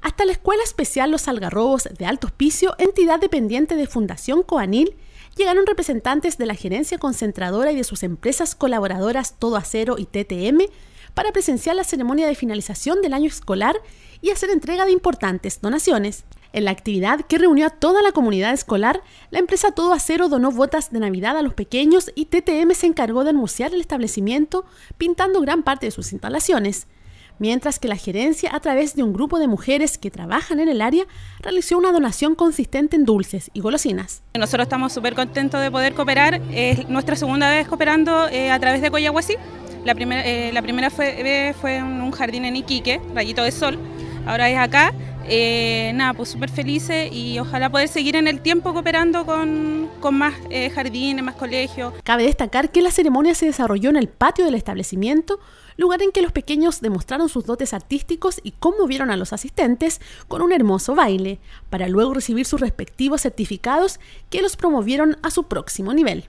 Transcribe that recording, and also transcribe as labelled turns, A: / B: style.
A: hasta la Escuela Especial Los Algarrobos de Alto Hospicio, entidad dependiente de Fundación Coanil, llegaron representantes de la gerencia concentradora y de sus empresas colaboradoras Todo Acero y TTM para presenciar la ceremonia de finalización del año escolar y hacer entrega de importantes donaciones. En la actividad que reunió a toda la comunidad escolar, la empresa Todo Acero donó botas de Navidad a los pequeños y TTM se encargó de anunciar el establecimiento pintando gran parte de sus instalaciones mientras que la gerencia, a través de un grupo de mujeres que trabajan en el área, realizó una donación consistente en dulces y golosinas.
B: Nosotros estamos súper contentos de poder cooperar, es nuestra segunda vez cooperando eh, a través de Coyahuasi. La, primera, eh, la primera fue, fue en un jardín en Iquique, Rayito de Sol, ahora es acá eh, nada, pues súper felices y ojalá poder seguir en el tiempo cooperando con, con más eh, jardines, más colegios. Cabe destacar
A: que la ceremonia se desarrolló en el patio del establecimiento, lugar en que los pequeños demostraron sus dotes artísticos y conmovieron a los asistentes con un hermoso baile, para luego recibir sus respectivos certificados que los promovieron a su próximo nivel.